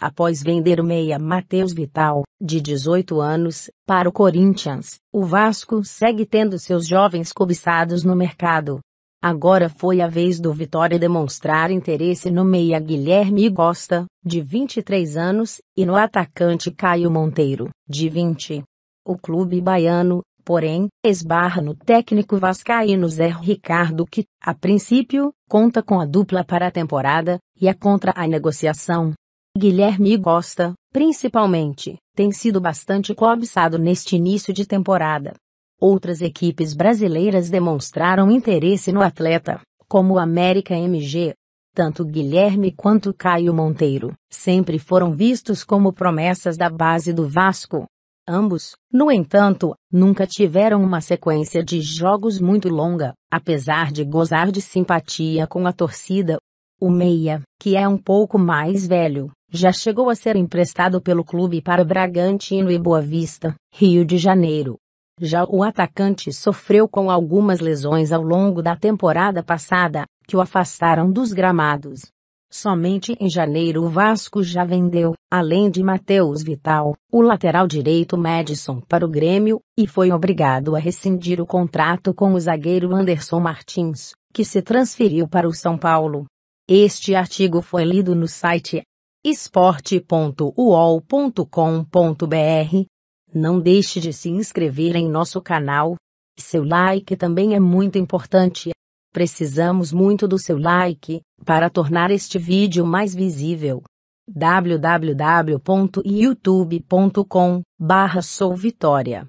Após vender o meia Matheus Vital, de 18 anos, para o Corinthians, o Vasco segue tendo seus jovens cobiçados no mercado. Agora foi a vez do Vitória demonstrar interesse no meia Guilherme Costa, de 23 anos, e no atacante Caio Monteiro, de 20. O clube baiano, porém, esbarra no técnico vascaíno Zé Ricardo que, a princípio, conta com a dupla para a temporada, e é contra a negociação. Guilherme Costa, principalmente, tem sido bastante cobiçado neste início de temporada. Outras equipes brasileiras demonstraram interesse no atleta, como o América MG. Tanto Guilherme quanto Caio Monteiro sempre foram vistos como promessas da base do Vasco. Ambos, no entanto, nunca tiveram uma sequência de jogos muito longa, apesar de gozar de simpatia com a torcida, o meia, que é um pouco mais velho, já chegou a ser emprestado pelo clube para Bragantino e Boa Vista, Rio de Janeiro. Já o atacante sofreu com algumas lesões ao longo da temporada passada, que o afastaram dos gramados. Somente em janeiro o Vasco já vendeu, além de Matheus Vital, o lateral direito Madison para o Grêmio, e foi obrigado a rescindir o contrato com o zagueiro Anderson Martins, que se transferiu para o São Paulo. Este artigo foi lido no site esporte.uol.com.br. Não deixe de se inscrever em nosso canal. Seu like também é muito importante. Precisamos muito do seu like para tornar este vídeo mais visível. www.youtube.com/souvitória